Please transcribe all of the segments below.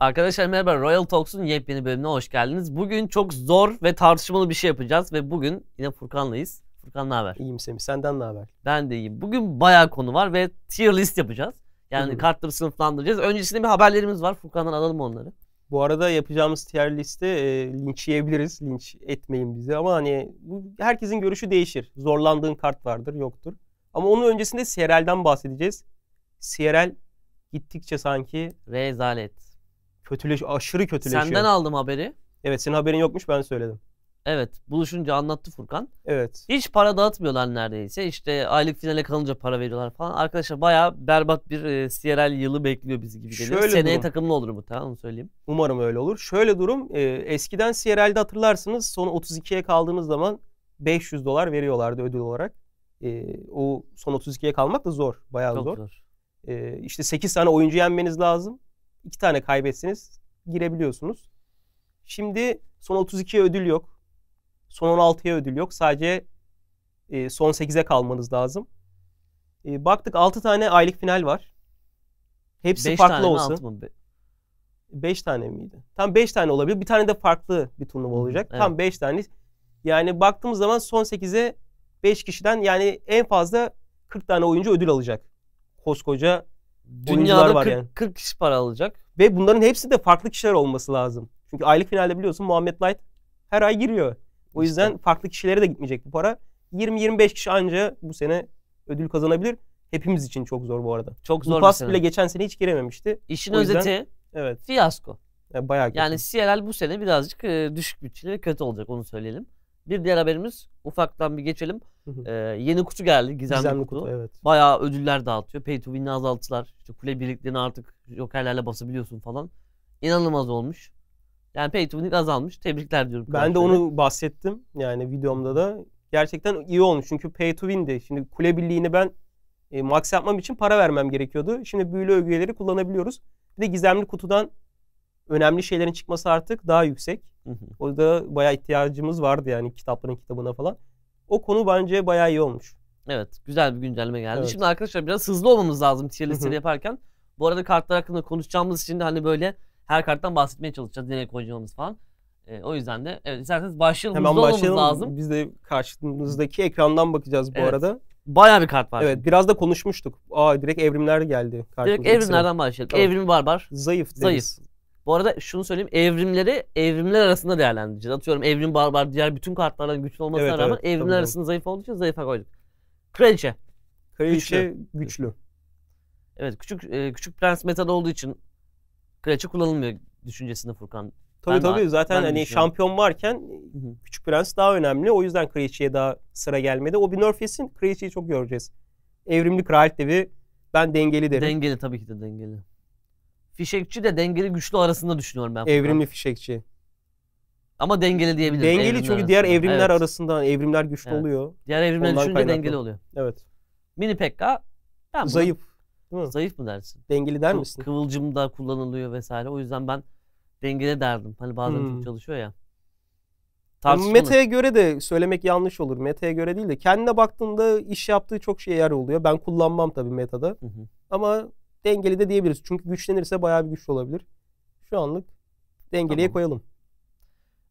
Arkadaşlar merhaba Royal Talks'un yepyeni bölümüne hoş geldiniz. Bugün çok zor ve tartışmalı bir şey yapacağız ve bugün yine Furkan'layız. Furkan ne haber? İyiyim Semih senden ne haber? Ben de iyiyim. Bugün bayağı konu var ve tier list yapacağız. Yani Hı-hı. kartları sınıflandıracağız. Öncesinde bir haberlerimiz var. Furkan'dan alalım onları. Bu arada yapacağımız tier list'i e, linçleyebiliriz. Linç etmeyin bizi ama hani bu, herkesin görüşü değişir. Zorlandığın kart vardır, yoktur. Ama onun öncesinde CRL'den bahsedeceğiz. CRL gittikçe sanki rezalet kötüleş aşırı kötüleşiyor. Senden aldım haberi. Evet senin haberin yokmuş ben söyledim. Evet buluşunca anlattı Furkan. Evet. Hiç para dağıtmıyorlar neredeyse. İşte aylık finale kalınca para veriyorlar falan. Arkadaşlar baya berbat bir e, CRL yılı bekliyor bizi gibi geliyor. Şöyle Seneye durum. takımlı olur mu tamam söyleyeyim. Umarım öyle olur. Şöyle durum e, eskiden CRL'de hatırlarsınız son 32'ye kaldığımız zaman 500 dolar veriyorlardı ödül olarak. E, o son 32'ye kalmak da zor. Bayağı Çok zor. zor. E, işte 8 tane oyuncu yenmeniz lazım iki tane kaybetsiniz girebiliyorsunuz. Şimdi son 32'ye ödül yok. Son 16'ya ödül yok. Sadece e, son 8'e kalmanız lazım. E, baktık 6 tane aylık final var. Hepsi Beş farklı tane olsun. 5 tane miydi? Tam 5 tane olabilir. Bir tane de farklı bir turnuva olacak. Evet. Tam 5 tane. Yani baktığımız zaman son 8'e 5 kişiden yani en fazla 40 tane oyuncu ödül alacak. Koskoca dünyada var 40, yani. 40 kişi para alacak. Ve bunların hepsi de farklı kişiler olması lazım. Çünkü aylık finalde biliyorsun Muhammed Light her ay giriyor. O yüzden işte. farklı kişilere de gitmeyecek bu para. 20-25 kişi anca bu sene ödül kazanabilir. Hepimiz için çok zor bu arada. Çok zor Lukas bir sene. bile geçen sene hiç girememişti. İşin yüzden, özeti evet. fiyasko. Yani bayağı kötü. Yani CLL bu sene birazcık e, düşük bütçeli ve kötü olacak onu söyleyelim. Bir diğer haberimiz ufaktan bir geçelim. Ee, yeni kutu geldi. Gizemli, Gizemli kutu. kutu. evet. Bayağı ödüller dağıtıyor. Pay to win'i azaltılar. İşte kule birliklerini artık jokerlerle basabiliyorsun falan. İnanılmaz olmuş. Yani pay to win azalmış. Tebrikler diyorum. Ben de onu bahsettim. Yani videomda da. Gerçekten iyi olmuş. Çünkü pay to win'di. Şimdi kule birliğini ben e, max yapmam için para vermem gerekiyordu. Şimdi büyülü övgüleri kullanabiliyoruz. Bir de gizemli kutudan önemli şeylerin çıkması artık daha yüksek. Hı hı. Orada bayağı ihtiyacımız vardı yani kitapların kitabına falan. O konu bence bayağı iyi olmuş. Evet güzel bir güncelleme geldi. Evet. Şimdi arkadaşlar biraz hızlı olmamız lazım tier listeleri yaparken. Bu arada kartlar hakkında konuşacağımız için de hani böyle her karttan bahsetmeye çalışacağız. Nereye koyacağımız falan. E, o yüzden de evet isterseniz başlayalım. Hemen hızlı başlayalım. lazım. Biz de karşımızdaki ekrandan bakacağız bu evet. arada. Bayağı bir kart var. Evet biraz da konuşmuştuk. Aa direkt evrimler geldi. Direkt evrimlerden başlayalım. Tamam. Evrimi barbar. Zayıf deriz. Zayıf. Bu arada şunu söyleyeyim. Evrimleri evrimler arasında değerlendireceğiz. Atıyorum evrim barbar diğer bütün kartlardan güçlü olmasına evet, rağmen evet, evrimler arasında zayıf olduğu için zayıfa koyduk. Kraliçe. Kraliçe güçlü. güçlü. Evet küçük e, küçük prens metal olduğu için kraliçe kullanılmıyor düşüncesinde Furkan. Tabii ben tabii de, zaten hani şampiyon varken küçük prens daha önemli. O yüzden kraliçeye daha sıra gelmedi. O bir Norfis'in kraliçeyi çok göreceğiz. Evrimli kral devi ben dengeli derim. Dengeli tabii ki de dengeli. Fişekçi de dengeli güçlü arasında düşünüyorum ben. Evrimli fişekçi. Ama dengeli diyebilirim. Dengeli çünkü arasında. diğer evrimler evet. arasında evrimler güçlü evet. oluyor. Diğer evrimler Ondan düşünce dengeli oluyor. Evet. Mini Pekka ben zayıf. Değil mi? Zayıf mı dersin? Dengeli der misin? Kıvılcım da kullanılıyor vesaire. O yüzden ben dengeli derdim. Hani bazen hmm. çalışıyor ya. Yani Mete'ye göre de söylemek yanlış olur. Mete'ye göre değil de kendine baktığında iş yaptığı çok şey yer oluyor. Ben kullanmam tabii Meta'da. Hı hı. Ama dengeli de diyebiliriz. Çünkü güçlenirse bayağı bir güçlü olabilir. Şu anlık dengeliye tamam. koyalım.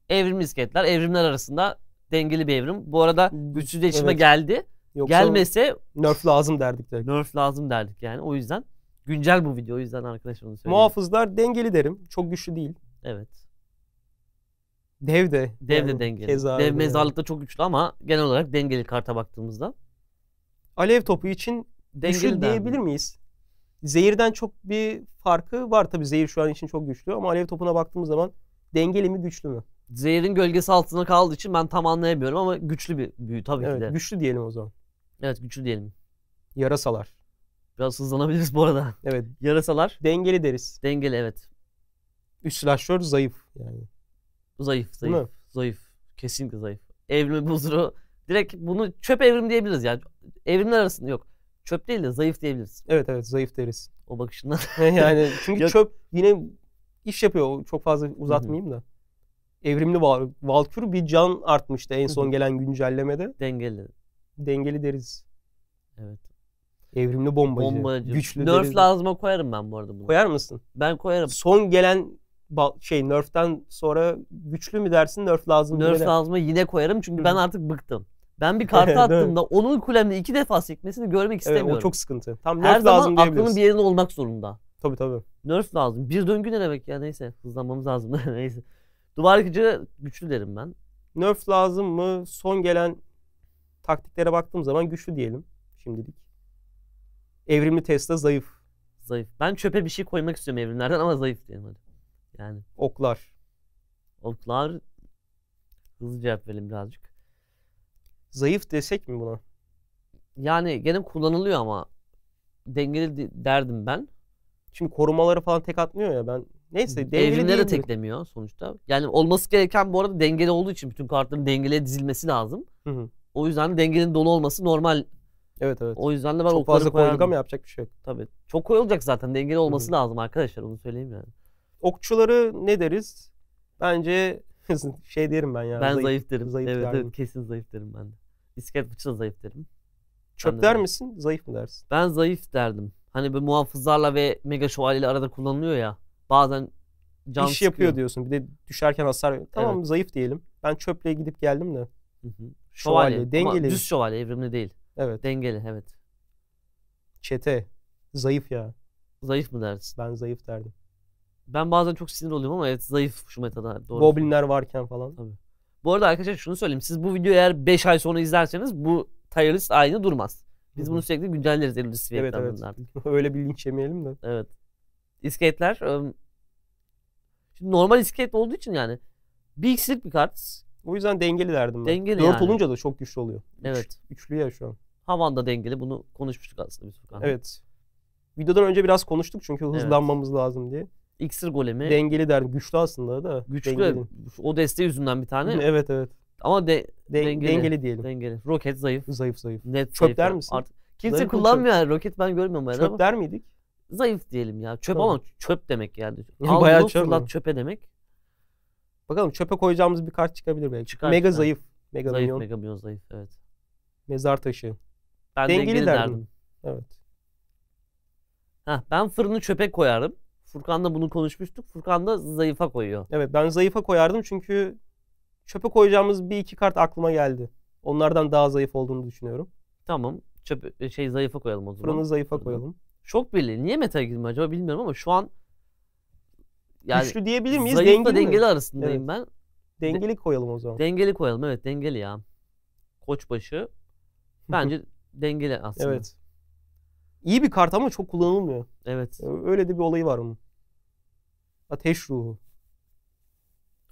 Evrim misketler. Evrimler arasında dengeli bir evrim. Bu arada güçsüzleşme evet. geldi. Yoksa Gelmese nerf lazım derdik. Direkt. Nerf lazım derdik yani. O yüzden güncel bu video. O yüzden arkadaşlarım. onu söyleyeyim. Muhafızlar dengeli derim. Çok güçlü değil. Evet. Dev de. Dev yani de dengeli. Dev mezarlıkta yani. çok güçlü ama genel olarak dengeli karta baktığımızda. Alev topu için dengeli güçlü diyebilir miyiz? Zehirden çok bir farkı var tabii. Zehir şu an için çok güçlü ama alev topuna baktığımız zaman dengeli mi güçlü mü? Zehirin gölgesi altında kaldığı için ben tam anlayamıyorum ama güçlü bir büyü tabii evet, ki de. Güçlü diyelim o zaman. Evet güçlü diyelim. Yarasalar. Biraz hızlanabiliriz bu arada. Evet. Yarasalar. Dengeli deriz. Dengeli evet. Üst slasher zayıf yani. Zayıf zayıf. Değil mi? Zayıf. Kesinlikle zayıf. Evrim buzuru. Direkt bunu çöp evrim diyebiliriz yani. Evrimler arasında yok çöp değil de zayıf diyebiliriz. Evet evet zayıf deriz. O bakışından. yani çünkü ya... çöp yine iş yapıyor. Çok fazla uzatmayayım da. Evrimli var. valkür bir can artmıştı en son gelen güncellemede. Dengeli. Dengeli deriz. Evet. Evrimli bombacı. bombacı. Güçlü Nerf deriz. lazıma koyarım ben bu arada bunu. Koyar mısın? Ben koyarım. Son gelen şey Nerf'ten sonra güçlü mü dersin Nerf lazım Nerf lazımı yine koyarım çünkü ben artık bıktım. Ben bir kartı attığımda onun kulemde iki defa sekmesini görmek istemiyorum. Evet, o çok sıkıntı. Tam nerf Her lazım aklının bir yerinde olmak zorunda. Tabii tabii. Nerf lazım. Bir döngü ne demek ya neyse hızlanmamız lazım neyse. Duvar yıkıcı güçlü derim ben. Nerf lazım mı? Son gelen taktiklere baktığım zaman güçlü diyelim şimdilik. Evrimli Tesla zayıf. Zayıf. Ben çöpe bir şey koymak istiyorum evrimlerden ama zayıf diyelim hadi. Yani. Oklar. Oklar. Hızlı cevap verelim birazcık. Zayıf desek mi buna? Yani gene kullanılıyor ama dengeli derdim ben. Şimdi korumaları falan tek atmıyor ya ben. Neyse dengeli Evrimleri de teklemiyor sonuçta. Yani olması gereken bu arada dengeli olduğu için bütün kartların dengeli dizilmesi lazım. Hı hı. O yüzden dengenin dolu olması normal. Evet evet. O yüzden de ben Çok fazla koyduk ama yapacak bir şey yok. Tabii. Çok koyulacak zaten. Dengeli olması hı hı. lazım arkadaşlar. Onu söyleyeyim yani. Okçuları ne deriz? Bence şey derim ben ya. Ben zayıf, zayıf derim. Zayıf evet, evet kesin zayıf derim ben de. İskelet bıçağı zayıf derim. Çöp ben der derim. misin? Zayıf mı dersin? Ben zayıf derdim. Hani böyle muhafızlarla ve mega şövalyeyle arada kullanılıyor ya. Bazen can İş sıkıyor. yapıyor diyorsun. Bir de düşerken hasar. Tamam evet. zayıf diyelim. Ben çöple gidip geldim de. Hı hı. Şövalye. şövalye dengeli. Ama düz şövalye evrimli değil. Evet. Dengeli evet. Çete. Zayıf ya. Zayıf mı dersin? Ben zayıf derdim ben bazen çok sinir oluyorum ama evet zayıf şu metada. Doğru. Goblinler varken falan. Tabii. Bu arada arkadaşlar şunu söyleyeyim. Siz bu videoyu eğer 5 ay sonra izlerseniz bu tier list aynı durmaz. Biz Hı-hı. bunu sürekli güncelleriz elimizde evet, evet. Öyle bir linç yemeyelim de. Evet. İskeletler Şimdi normal iskelet olduğu için yani bir eksilik bir kart. O yüzden dengeli derdim ben. Dengeli 4 yani. olunca da çok güçlü oluyor. Evet. Üç, üçlü ya şu an. Havanda dengeli bunu konuşmuştuk aslında biz Furkan. Evet. Videodan önce biraz konuştuk çünkü hızlanmamız evet. lazım diye. İksir golemi. Dengeli derdim. Güçlü aslında da. Güçlü. Dengeli. O desteği yüzünden bir tane. evet evet. Ama de, de, dengeli, dengeli diyelim. Dengeli. Roket zayıf. Zayıf zayıf. Net çöp zayıf der misin? Artık kimse zayıf kullanmıyor yani. Roket ben görmüyorum yani çöp ama. der miydik? Zayıf diyelim ya. Çöp tamam. ama çöp demek yani. yani bayağı çöp fırlat mi? çöpe demek. Bakalım çöpe koyacağımız bir kart çıkabilir belki. Çıkar, mega çıkar. zayıf. Mega zayıf, milyon. mega milyon zayıf evet. Mezar taşı. Ben dengeli, dengeli derdim. derdim. Evet. Heh, ben fırını çöpe koyarım. Furkan'la bunu konuşmuştuk. Furkan da zayıfa koyuyor. Evet ben zayıfa koyardım çünkü çöpe koyacağımız bir iki kart aklıma geldi. Onlardan daha zayıf olduğunu düşünüyorum. Tamam. Çöp e, şey zayıfa koyalım o zaman. Fırını zayıfa koyalım. Şok belli. niye meta girme acaba bilmiyorum ama şu an yani güçlü diyebilir miyiz? Zayıfla dengeli, dengeli mi? arasındayım evet. ben. Dengeli koyalım o zaman. Dengeli koyalım evet dengeli ya. Koçbaşı bence dengeli aslında. Evet. İyi bir kart ama çok kullanılmıyor. Evet. Ee, öyle de bir olayı var onun. Ateş ruhu.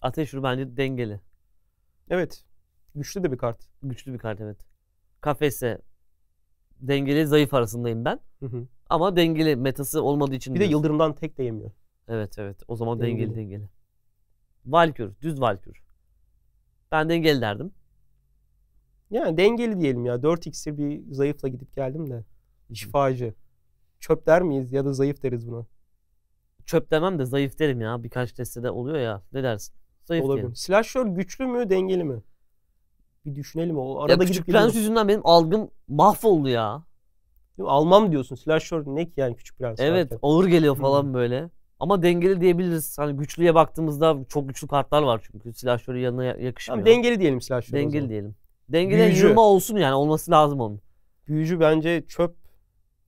Ateş ruhu bence dengeli. Evet. Güçlü de bir kart. Güçlü bir kart evet. Kafese dengeli zayıf arasındayım ben. Hı hı. Ama dengeli metası olmadığı için. Bir diyorsun. de Yıldırım'dan tek değmiyor. Evet evet. O zaman dengeli dengeli. dengeli. Valkür. Düz Valkür. Ben dengeli derdim. Yani dengeli diyelim ya. 4 iksir bir zayıfla gidip geldim de. Şifacı. Çöp der miyiz ya da zayıf deriz buna? Çöp demem de zayıf derim ya. Birkaç testede oluyor ya. Ne dersin? Zayıf Olabilir. diyelim. Slasher güçlü mü dengeli mi? Bir düşünelim. O arada ya Küçük gidip Prens yüzünden benim algım mahvoldu ya. Almam diyorsun. Slasher ne ki yani küçük prens? Evet zaten. ağır geliyor falan hmm. böyle. Ama dengeli diyebiliriz. Hani güçlüye baktığımızda çok güçlü kartlar var çünkü. Slasher'ın yanına yakışmıyor. Tamam, dengeli diyelim slasher. o Dengeli diyelim. Dengeli Büyücü. yığılma olsun yani olması lazım onun. Büyücü bence çöp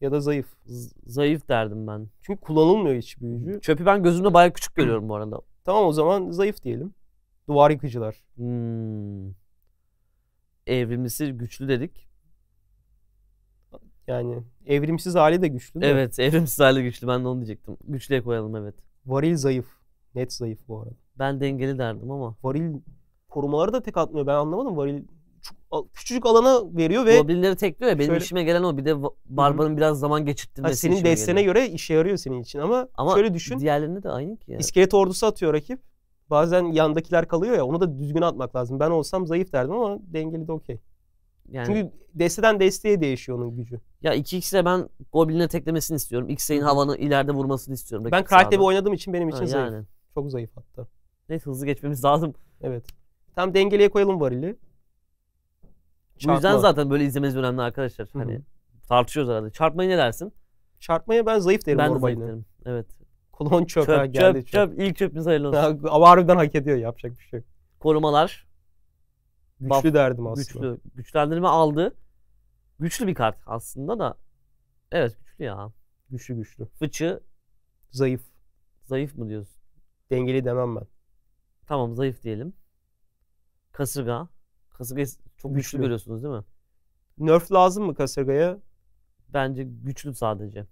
ya da zayıf. Z- zayıf derdim ben. Çünkü kullanılmıyor hiç büyücü. Çöpü ben gözümde bayağı küçük görüyorum bu arada. Tamam o zaman zayıf diyelim. Duvar yıkıcılar. Hmm. Evrimisi güçlü dedik. Yani evrimsiz hali de güçlü değil mi? Evet evrimsiz hali güçlü ben de onu diyecektim. Güçlüye koyalım evet. Varil zayıf. Net zayıf bu arada. Ben dengeli derdim ama. Varil korumaları da tek atmıyor. Ben anlamadım varil çok küçücük alana veriyor ve Goblинleri tekliyor ya benim şöyle, işime gelen o bir de Barbar'ın biraz zaman geçirttirmesi ha, senin destene göre işe yarıyor senin için ama, ama şöyle düşün. diğerlerinde de aynı ki yani. İskelet ordusu atıyor rakip. Bazen yandakiler kalıyor ya onu da düzgün atmak lazım. Ben olsam zayıf derdim ama dengeli de okey. Yani, Çünkü desteden desteğe değişiyor onun gücü. Ya 2x'le ben Goblin'e teklemesini istiyorum. X'in havanı ileride vurmasını istiyorum. Ben Kartev'i oynadığım için benim için ha, zayıf. Yani. Çok zayıf hatta. Neyse hızlı geçmemiz lazım. Evet. Tam dengeliye koyalım varili. Çarpma. Bu yüzden zaten böyle izlemeniz önemli arkadaşlar. Hı-hı. Hani tartışıyoruz arada. Çarpmayı ne dersin? Çarpmaya ben zayıf derim ben De zayıf derim. Evet. Kulon çöp, çöp ha, geldi çöp. Çöp, çöp. ilk çöpümüz hayırlı olsun. ama harbiden hak ediyor yapacak bir şey Korumalar. Güçlü Buff, derdim aslında. Güçlü. Güçlendirme aldı. Güçlü bir kart aslında da. Evet güçlü ya. Güçlü güçlü. Fıçı. Zayıf. Zayıf mı diyorsun? Dengeli demem ben. Tamam zayıf diyelim. Kasırga. Kasırga çok güçlü, güçlü görüyorsunuz değil mi? Nerf lazım mı Kasaga'ya? Bence güçlü sadece.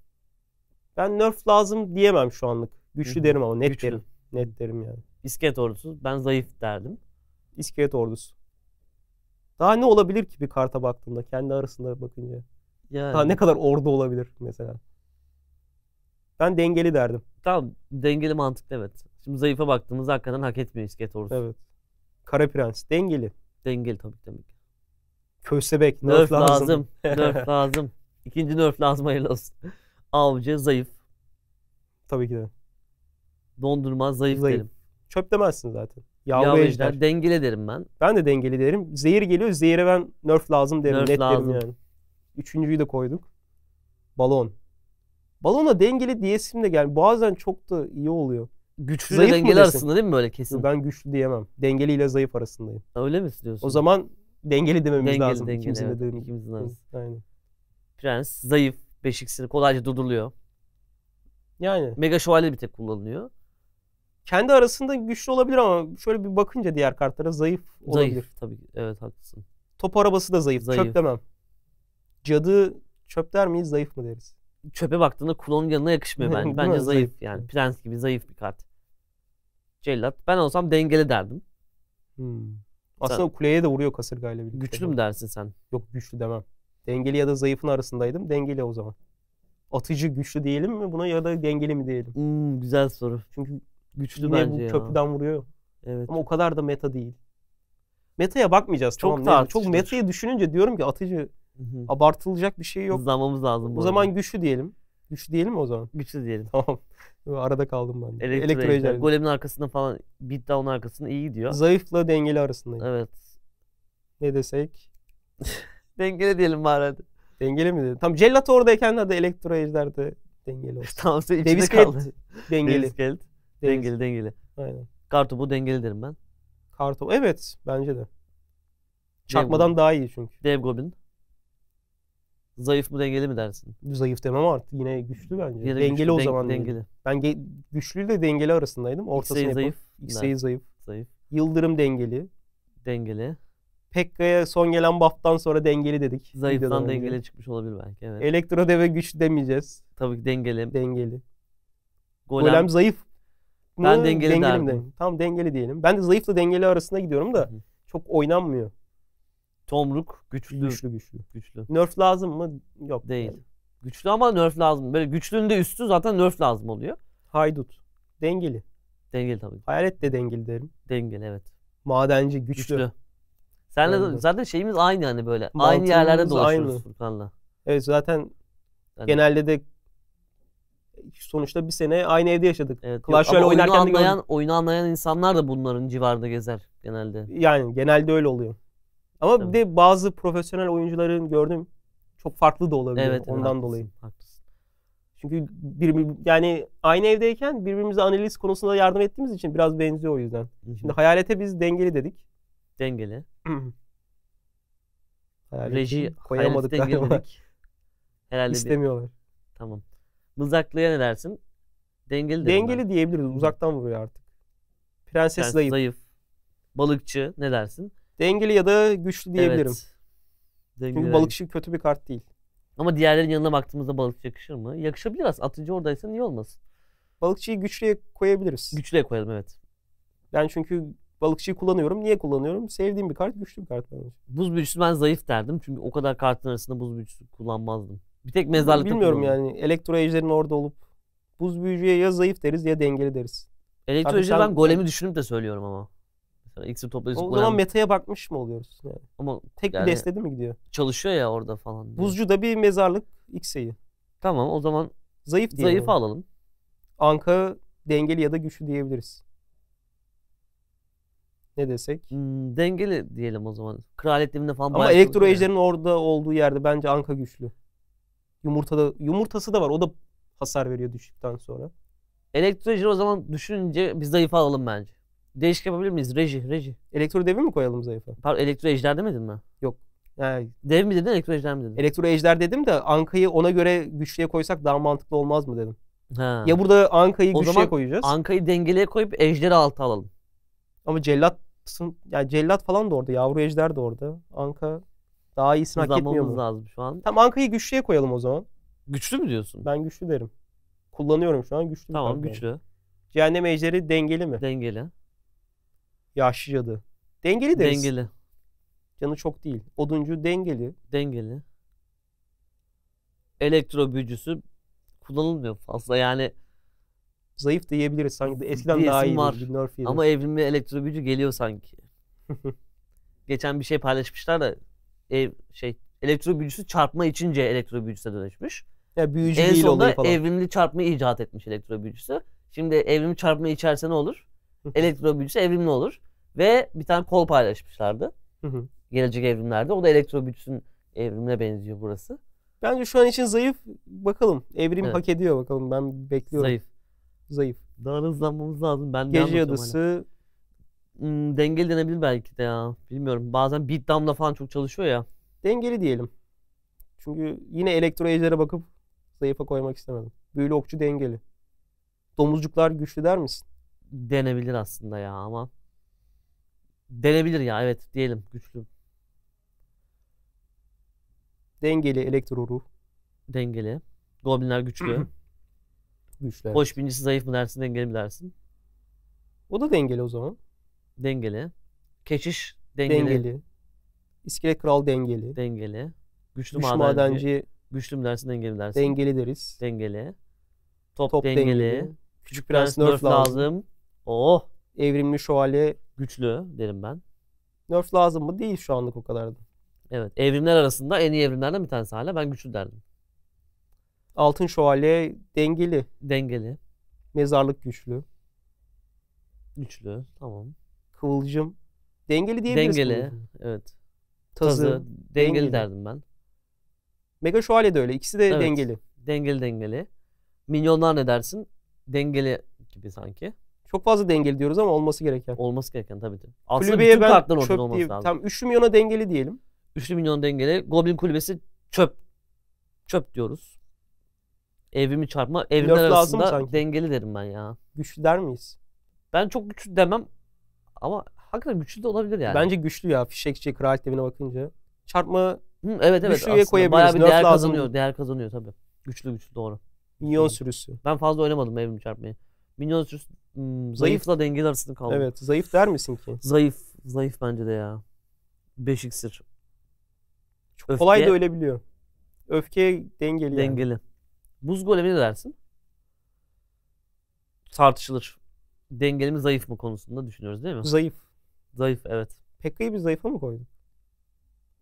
Ben nerf lazım diyemem şu anlık. Güçlü Hı-hı. derim ama net güçlü. derim. Net derim yani. İskelet ordusu. Ben zayıf derdim. İskelet ordusu. Daha ne olabilir ki bir karta baktığında kendi arasında bakınca? Yani. Daha ne kadar ordu olabilir mesela? Ben dengeli derdim. Tamam dengeli mantıklı evet. Şimdi zayıfa baktığımızda hakikaten hak etmiyor iskelet ordusu. Evet. Kara prens dengeli. Dengeli tabii tabii. Köstebek, nörf, nörf lazım. nörf lazım. İkinci nörf lazım hayırlı olsun. Avcı zayıf. Tabii ki de. Dondurma zayıf, zayıf. derim. Çöp demezsin zaten. Yavru, ejder. Dengeli derim ben. Ben de dengeli derim. Zehir geliyor. Zehire ben nörf lazım derim. Nörf Net lazım. derim yani. Üçüncüyü de koyduk. Balon. Balona dengeli diyesim de gel. Bazen çok da iyi oluyor. Güçlü zayıf dengeli arasında değil mi böyle kesin? Ben güçlü diyemem. Dengeli ile zayıf arasındayım. Öyle mi istiyorsun? O zaman dengeli dememiz dengeli, lazım. Dengeli, İkimizin evet, de dengeli. İkimizin lazım. Aynen. Prens zayıf, beşiksin, kolayca durduruluyor. Yani. Mega şövalye bir tek kullanılıyor. Kendi arasında güçlü olabilir ama şöyle bir bakınca diğer kartlara zayıf, olabilir. Zayıf tabii. Evet haklısın. Top arabası da zayıf. zayıf. Çöp demem. Cadı çöp der miyiz zayıf mı deriz? Çöpe baktığında kullanım yanına yakışmıyor ben. Bence zayıf, zayıf yani. Şey. Prens gibi zayıf bir kart. Cellat. Ben olsam dengeli derdim. Hmm. Aslında sen, kuleye de vuruyor kasırgayla birlikte. Güçlü mü dersin sen? Yok güçlü demem. Dengeli ya da zayıfın arasındaydım. Dengeli o zaman. Atıcı güçlü diyelim mi buna ya da dengeli mi diyelim? Hmm, güzel soru. Çünkü güçlü bence bu ya. köprüden vuruyor. Evet. Ama o kadar da meta değil. Meta'ya bakmayacağız çok tamam. Çok meta'yı düşününce diyorum ki atıcı Hı-hı. abartılacak bir şey yok. Hızlanmamız lazım. O zaman güçlü diyelim. Güçlü diyelim mi o zaman? Güçlü diyelim. Tamam. Arada kaldım ben. De. Elektro, Golemin arkasında falan Beatdown arkasında iyi gidiyor. Zayıfla dengeli arasında. Evet. Ne desek? dengeli diyelim bari hadi. Dengeli mi dedi? Tam Gelato oradayken de adı Elektro Ejder de dengeli olsun. tamam sen içinde Davis kaldı. Kelt. Dengeli. Davis Dengeli Davis. dengeli. Aynen. Kartopu dengeli derim ben. Kartopu evet bence de. Çakmadan Dev daha iyi çünkü. Dev Goblin. Zayıf mı dengeli mi dersin? Zayıf demem artık yine güçlü bence. Ya da dengeli güçlü, o zaman. Dengeli. Ben ge- güçlü de dengeli arasındaydım. Ortasını X'e zayıf. X'e zayıf. Zayıf. Yıldırım dengeli. Dengeli. Pekka'ya son gelen buff'tan sonra dengeli dedik. Zayıftan dengeli çıkmış olabilir belki. Evet. Elektro deve güç demeyeceğiz. Tabii ki dengeli. Dengeli. Golem, Golem zayıf. Mı? Ben dengeli, dengeli derdim. De. Tam dengeli diyelim. Ben de zayıfla dengeli arasında gidiyorum da Hı. çok oynanmıyor. Tomruk güçlü. Güçlü güçlü. Güçlü. Nerf lazım mı? Yok. Değil. Yani. Güçlü ama nerf lazım. Böyle güçlünün de üstü zaten nerf lazım oluyor. Haydut. Dengeli. Dengeli tabii. Hayalet de dengeli derim. Dengeli evet. Madenci güçlü. güçlü. Senle Anladım. zaten şeyimiz aynı yani böyle. aynı yerlerde dolaşıyoruz aynı. Furkan'la. Evet zaten yani. genelde de sonuçta bir sene aynı evde yaşadık. Evet, Clash Royale oynarken oyunu anlayan, de gördüm. oyunu anlayan insanlar da bunların civarında gezer genelde. Yani genelde öyle oluyor. Ama Tabii. bir de bazı profesyonel oyuncuların gördüğüm çok farklı da olabilir evet, ondan haklısın, dolayı. Haklısın. Çünkü bir, yani aynı evdeyken birbirimize analiz konusunda yardım ettiğimiz için biraz benziyor o yüzden. Hı-hı. Şimdi hayalete biz dengeli dedik. Dengeli. Reji koyamadık dengeli dedik. Herhalde istemiyorlar Bir... Tamam. Mızaklıya ne dersin? Dengeli Dengeli ben. diyebiliriz. Uzaktan vuruyor artık. Prenses, Prenses zayıf. zayıf. Balıkçı ne dersin? Dengeli ya da güçlü diyebilirim. Evet. Çünkü balıkçı kötü bir kart değil. Ama diğerlerin yanına baktığımızda balıkçı yakışır mı? Yakışabilir aslında. Atıcı oradaysa niye olmasın? Balıkçıyı güçlüye koyabiliriz. Güçlüye koyalım evet. Ben çünkü balıkçıyı kullanıyorum. Niye kullanıyorum? Sevdiğim bir kart, güçlü bir kart. Buz büyücüsü ben zayıf derdim. Çünkü o kadar kartın arasında buz büyücüsü kullanmazdım. Bir tek mezarlıkta Bilmiyorum yani. Elektro ejderin orada olup buz büyücüye ya zayıf deriz ya dengeli deriz. Elektro ejderi ben golemi düşünüp de söylüyorum ama mesela. Hani iksir toplayıcısı O zaman metaya bakmış mı oluyoruz? Yani? Ama Tek yani bir destede mi gidiyor? çalışıyor ya orada falan. diye. Buzcu da bir mezarlık X'i. Tamam o zaman Zayıf diye. zayıf alalım. Anka dengeli ya da güçlü diyebiliriz. Ne desek? Hmm, dengeli diyelim o zaman. Kraliyet deminde falan Ama bayağı elektro çalışıyor şey yani. orada olduğu yerde bence anka güçlü. Yumurtada yumurtası da var. O da hasar veriyor düştükten sonra. Elektro o zaman düşününce biz zayıf alalım bence. Değişik yapabilir miyiz? Reji, reji. Elektro devi mi koyalım zayıfa? Pardon elektro ejder demedin mi? Yok. Yani dev mi dedin, elektro ejder mi dedin? Elektro ejder dedim de Anka'yı ona göre güçlüye koysak daha mantıklı olmaz mı dedim. Ha. Ya burada Anka'yı güçlüye zaman koyacağız. Anka'yı dengeleye koyup ejderi alta alalım. Ama cellat yani cellat falan da orada. Yavru ejder de orada. Anka daha iyisini hak etmiyor mu? lazım şu an. Tamam Anka'yı güçlüye koyalım o zaman. Güçlü mü diyorsun? Ben güçlü derim. Kullanıyorum şu an güçlü. Tamam güçlü. Yani. Cehennem ejderi dengeli mi? Dengeli. Yaşlı Dengeli deriz. Dengeli. Canı çok değil. Oduncu dengeli. Dengeli. Elektro büyücüsü kullanılmıyor fazla yani. Zayıf diyebiliriz sanki. Eskiden bir daha iyi. var. Ama evrimli elektro büyücü geliyor sanki. Geçen bir şey paylaşmışlar da ev, şey elektro büyücüsü çarpma içince elektro büyücüsüne dönüşmüş. Ya büyücü en değil sonunda falan. evrimli çarpma icat etmiş elektro büyücüsü. Şimdi evrimli çarpma içerse ne olur? Elektro elektrobüyücüsü evrimli olur. Ve bir tane kol paylaşmışlardı. Gelecek evrimlerde. O da elektro elektrobüyücüsün evrimine benziyor burası. Bence şu an için zayıf. Bakalım. Evrim evet. hak ediyor bakalım. Ben bekliyorum. Zayıf. Zayıf. Daha hızlanmamız lazım. Ben Gece yadısı. Hani. Hmm, dengeli denebilir belki de ya. Bilmiyorum. Bazen damla falan çok çalışıyor ya. Dengeli diyelim. Çünkü yine elektro ejderha bakıp zayıfa koymak istemedim. Büyülü okçu dengeli. Domuzcuklar güçlü der misin? denebilir aslında ya ama denebilir ya evet diyelim güçlü Dengeli elektro ruh. dengeli. Goblinler güçlü. Güçler. Hoş birincisi zayıf mı dersin dengeli mi dersin? O da dengeli o zaman. Dengeli. Keşiş dengeli. Dengeli. İskelet kral dengeli. Güçlü Güç madenci. madenci Güçlü mü dersin dengeli mi dersin? dengeli deriz. Dengeli. Top, Top dengeli. dengeli. Küçük prens nerf lazım. Oh evrimli şövalye güçlü derim ben. Nerf lazım mı? Değil şu anlık o kadar da. Evet evrimler arasında en iyi evrimlerden bir tanesi hala ben güçlü derdim. Altın şövalye dengeli. Dengeli. Mezarlık güçlü. Güçlü tamam. Kıvılcım dengeli diyebiliriz. Dengeli kıvılcım. evet. Tazı, Tazı dengeli, dengeli derdim ben. Mega şövalye de öyle ikisi de evet. dengeli. Dengeli dengeli. Minyonlar ne dersin? Dengeli gibi sanki. Çok fazla dengeli diyoruz ama olması gereken. Olması gereken tabii ki. Aslında Kulübeye bütün ben kartların ortada olması diye, lazım. Tam 3 milyona dengeli diyelim. 3 milyon dengeli. Goblin kulübesi çöp. Çöp diyoruz. Evrimi çarpma. Evrimler Nerf arasında dengeli derim ben ya. Güçlü der miyiz? Ben çok güçlü demem ama hakikaten güçlü de olabilir yani. Bence güçlü ya fişekçi kraliyet devine bakınca. Çarpma Hı, evet evet güçlüye aslında koyabiliriz. Bayağı bir Nerf değer lazım. kazanıyor. Değer kazanıyor tabii. Güçlü güçlü doğru. Minyon sürüsü. Ben fazla oynamadım evrim çarpmayı. Minyon sürüsü Hmm, zayıfla dengeli arasında kaldım. Evet. Zayıf der misin ki? Zayıf. Zayıf bence de ya. Beş Çok Öfke, kolay da ölebiliyor. Öfke dengeli yani. Dengeli. Buz golemi ne dersin? Tartışılır. Dengeli zayıf mı konusunda düşünüyoruz değil mi? Zayıf. Zayıf evet. Pekka'yı bir zayıfa mı koyduk?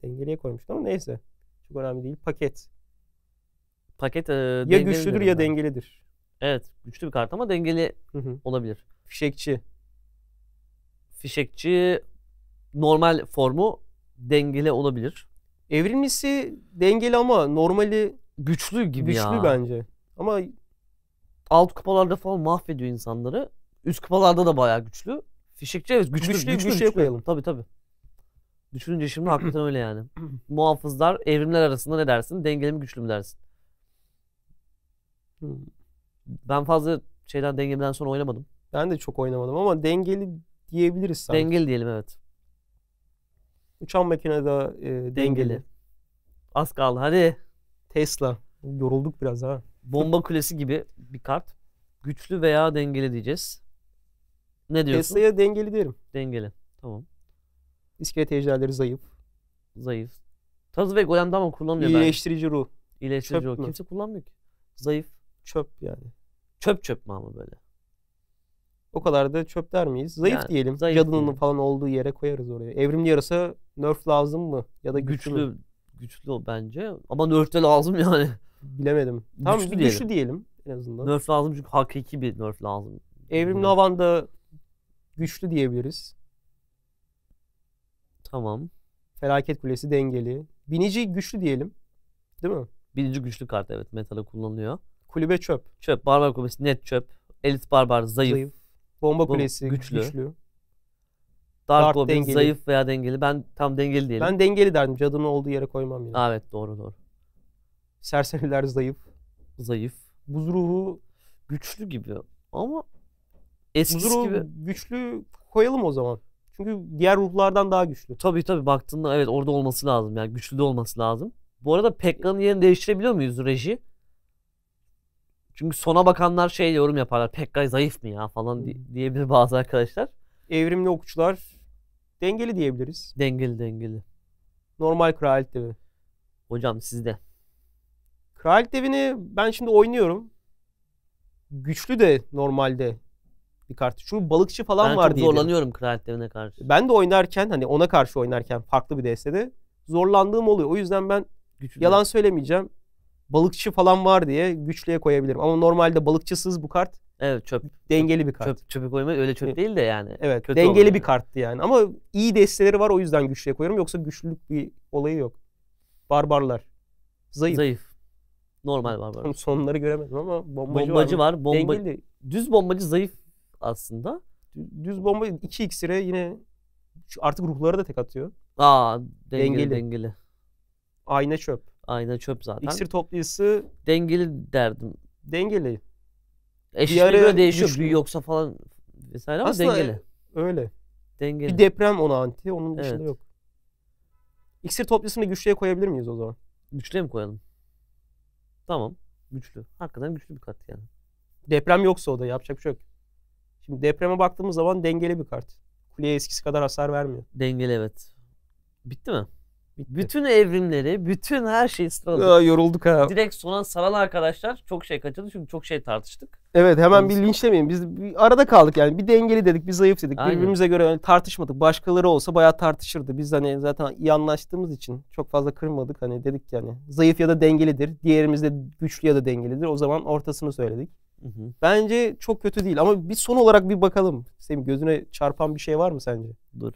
Dengeliye koymuştuk ama neyse. Çok önemli değil. Paket. Paket e, ya güçlüdür ya ben. dengelidir. Evet güçlü bir kart ama dengeli Hı hı. olabilir. Fişekçi. Fişekçi normal formu dengeli olabilir. Evrilmesi dengeli ama normali Güçlü gibi güçlü ya. bence. Ama Alt kupalarda falan mahvediyor insanları. Üst kupalarda da bayağı güçlü. Fişekçi evet güçlü. Güçlü, Güçlü, güçlü, güçlüye koyalım. Tabii tabii. Düşününce şimdi hakikaten öyle yani. Muhafızlar evrimler arasında ne dersin? Dengeli mi güçlü mü dersin? Hmm ben fazla şeyden dengemden sonra oynamadım. Ben de çok oynamadım ama dengeli diyebiliriz sanki. Dengeli diyelim evet. Uçan makine de e, dengeli. dengeli. Az kaldı hadi. Tesla. Yorulduk biraz ha. Bomba kulesi gibi bir kart. Güçlü veya dengeli diyeceğiz. Ne diyorsun? Tesla'ya dengeli derim. Dengeli. Tamam. İskelet ejderleri zayıf. Zayıf. Taz ve Golem'de ama kullanmıyor. İyileştirici ruh. İyileştirici ruh. Kimse kullanmıyor ki. Zayıf çöp yani. Çöp çöp mü ama böyle? O kadar da çöp der miyiz? Zayıf yani, diyelim. Zayıf Cadının diyelim. falan olduğu yere koyarız oraya. Evrimli yarasa nerf lazım mı? Ya da güçlü. Güçlü, güçlü bence. Ama nerf de lazım yani. Bilemedim. Tamam güçlü, diyelim. güçlü diyelim en azından. Nerf lazım çünkü hakiki bir nerf lazım. Evrimli havanda güçlü diyebiliriz. Tamam. Felaket kulesi dengeli. Binici güçlü diyelim. Değil mi? Binici güçlü kart evet metala kullanılıyor. Kulübe çöp. Çöp. Barbar kulübesi net çöp. Elit barbar zayıf. zayıf. Bomba kulesi güçlü. güçlü. Dark, Dark Goblin zayıf veya dengeli. Ben tam dengeli diyelim. Ben dengeli derdim. Cadının olduğu yere koymam yani. evet doğru doğru. Serseriler zayıf. Zayıf. Buz ruhu güçlü gibi ama eskisi Buz ruhu gibi. güçlü koyalım o zaman. Çünkü diğer ruhlardan daha güçlü. Tabii tabii baktığında evet orada olması lazım. Yani güçlü de olması lazım. Bu arada Pekka'nın e yerini değiştirebiliyor muyuz reji? Çünkü sona bakanlar şey yorum yaparlar. Pekkay zayıf mı ya falan di- hmm. diyebilir bazı arkadaşlar. Evrimli okçular dengeli diyebiliriz. Dengeli dengeli. Normal kraliyet devi. Hocam sizde. Kraliyet devini ben şimdi oynuyorum. Güçlü de normalde bir kart. Çünkü balıkçı falan ben var diye. Ben zorlanıyorum kraliyet devine karşı. Ben de oynarken hani ona karşı oynarken farklı bir destede zorlandığım oluyor. O yüzden ben Güçlü yalan söylemeyeceğim balıkçı falan var diye güçlüye koyabilirim. Ama normalde balıkçısız bu kart Evet çöp. Dengeli bir kart. Çöp, çöpü koyma öyle çöp değil de yani. Evet Kötü dengeli yani. bir karttı yani. Ama iyi desteleri var o yüzden güçlüye koyuyorum. Yoksa güçlülük bir olayı yok. Barbarlar. Zayıf. Zayıf. Normal barbar. sonları göremedim ama bombacı, bombacı var. var. Bomba... Dengeli. Düz bombacı zayıf aslında. Düz bomba 2 iksire yine artık ruhları da tek atıyor. Aa dengeli dengeli. dengeli. Ayna çöp. Ayna çöp zaten. İksir toplayısı dengeli derdim. Dengeli. Eşliğe göre değişiyor. Güçlü. Yoksa falan vesaire ama Aslında dengeli. E, öyle. Dengeli. Bir deprem ona anti. Onun dışında evet. yok. İksir toplasını güçlüye koyabilir miyiz o zaman? Güçlüye mi koyalım? Tamam. Güçlü. Hakikaten güçlü bir kart yani. Deprem yoksa o da yapacak bir şey yok. Şimdi depreme baktığımız zaman dengeli bir kart. Kuleye eskisi kadar hasar vermiyor. Dengeli evet. Bitti mi? Bitti. Bütün evrimleri, bütün her şeyi sıraladık. Aa, yorulduk ha. Direkt sona saran arkadaşlar çok şey kaçırdı çünkü çok şey tartıştık. Evet hemen Konuştuk. bir linçlemeyin. Biz bir arada kaldık yani. Bir dengeli dedik, bir zayıf dedik. Aynen. Birbirimize göre yani tartışmadık. Başkaları olsa bayağı tartışırdı. Biz hani zaten iyi anlaştığımız için çok fazla kırmadık. Hani dedik yani zayıf ya da dengelidir. Diğerimiz de güçlü ya da dengelidir. O zaman ortasını söyledik. Hı hı. Bence çok kötü değil ama bir son olarak bir bakalım. Senin gözüne çarpan bir şey var mı sence? Dur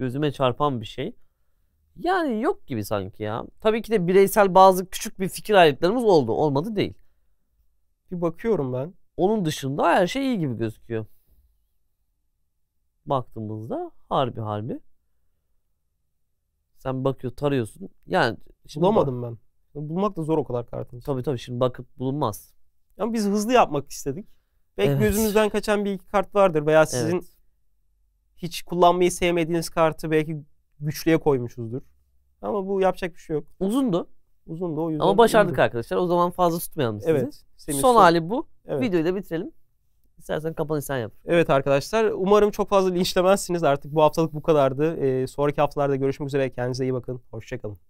gözüme çarpan bir şey. Yani yok gibi sanki ya. Tabii ki de bireysel bazı küçük bir fikir ayrılıklarımız oldu. Olmadı değil. Bir bakıyorum ben. Onun dışında her şey iyi gibi gözüküyor. Baktığımızda harbi harbi. Sen bakıyor tarıyorsun. Yani şimdi bulamadım bak, ben. Bulmak da zor o kadar kartımız. Tabii tabii şimdi bakıp bulunmaz. Ama biz hızlı yapmak istedik. Belki evet. gözümüzden kaçan bir iki kart vardır veya sizin evet hiç kullanmayı sevmediğiniz kartı belki güçlüye koymuşuzdur. Ama bu yapacak bir şey yok. Uzundu. Uzundu o yüzden. Ama başardık uzundu. arkadaşlar. O zaman fazla tutmayalım sizi. Evet. Son, son hali bu. Evet. Videoyu da bitirelim. İstersen kapanış sen yap. Evet arkadaşlar. Umarım çok fazla linçlemezsiniz. Artık bu haftalık bu kadardı. Ee, sonraki haftalarda görüşmek üzere. Kendinize iyi bakın. Hoşçakalın.